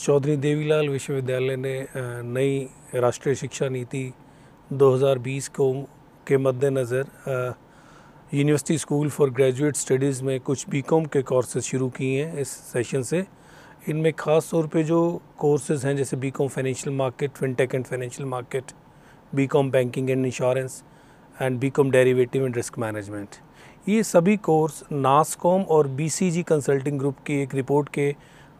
चौधरी देवीलाल विश्वविद्यालय ने नई राष्ट्रीय शिक्षा नीति 2020 को के मद्देनज़र university school for graduate studies में कुछ बीकॉम के कोर्सेज शुरू किए हैं इस सेशन से इनमें ख़ास तौर पे जो कोर्सेज हैं जैसे BCom financial market fintech and financial market BCom banking and insurance and BCom derivative and risk management ये सभी कोर्स नासकॉम और बीसीजी कंसल्टिंग ग्रुप की एक रिपोर्ट के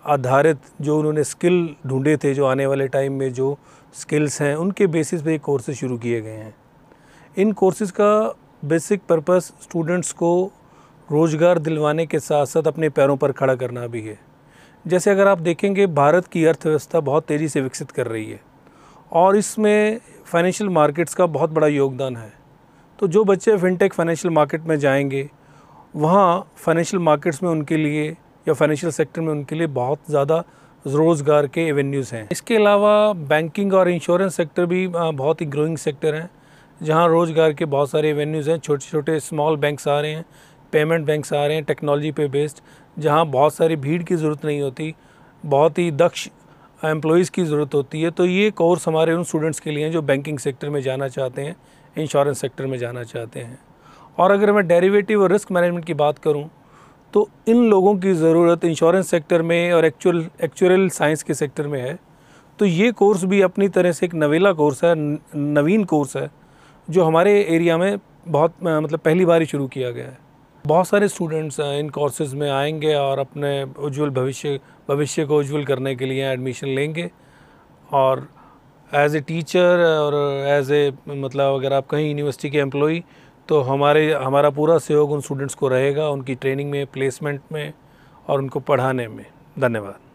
आधारित जो उन्होंने स्किल ढूंढे थे जो आने वाले टाइम में जो स्किल्स हैं उनके बेसिस पे ये कोर्सेज शुरू किए गए हैं इन कोर्सेज़ का बेसिक पर्पस स्टूडेंट्स को रोज़गार दिलवाने के साथ साथ अपने पैरों पर खड़ा करना भी है जैसे अगर आप देखेंगे भारत की अर्थव्यवस्था बहुत तेज़ी से विकसित कर रही है और इसमें फाइनेंशियल मार्केट्स का बहुत बड़ा योगदान है तो जो बच्चे फिनटेक फाइनेंशियल मार्केट में जाएंगे वहाँ फाइनेंशियल मार्केट्स में उनके लिए या फाइनेंशियल सेक्टर में उनके लिए बहुत ज़्यादा रोज़गार के एवेन्यूज़ हैं इसके अलावा बैंकिंग और इंश्योरेंस सेक्टर भी बहुत ही ग्रोइंग सेक्टर हैं जहाँ रोज़गार के बहुत सारे एवेन्यूज़ हैं छोटे छोटे स्मॉल बैंक्स आ रहे हैं पेमेंट बैंक्स आ रहे हैं टेक्नोलॉजी पे बेस्ड जहाँ बहुत सारी भीड़ की ज़रूरत नहीं होती बहुत ही दक्ष एम्प्लॉयज़ की ज़रूरत होती है तो ये कोर्स हमारे उन स्टूडेंट्स के लिए हैं जो बैंकिंग सेक्टर में जाना चाहते हैं इंश्योरेंस सेक्टर में जाना चाहते हैं और अगर मैं डेरिवेटिव और रिस्क मैनेजमेंट की बात करूँ तो इन लोगों की ज़रूरत इंश्योरेंस सेक्टर में और एक्चुअल एक्चुअल साइंस के सेक्टर में है तो ये कोर्स भी अपनी तरह से एक नवेला कोर्स है नवीन कोर्स है जो हमारे एरिया में बहुत मतलब पहली बार ही शुरू किया गया है बहुत सारे स्टूडेंट्स इन कोर्सेज में आएंगे और अपने उज्जवल भविष्य भविष्य को उज्जवल करने के लिए एडमिशन लेंगे और एज ए टीचर और एज ए मतलब अगर आप कहीं यूनिवर्सिटी के एम्प्लॉ तो हमारे हमारा पूरा सहयोग उन स्टूडेंट्स को रहेगा उनकी ट्रेनिंग में प्लेसमेंट में और उनको पढ़ाने में धन्यवाद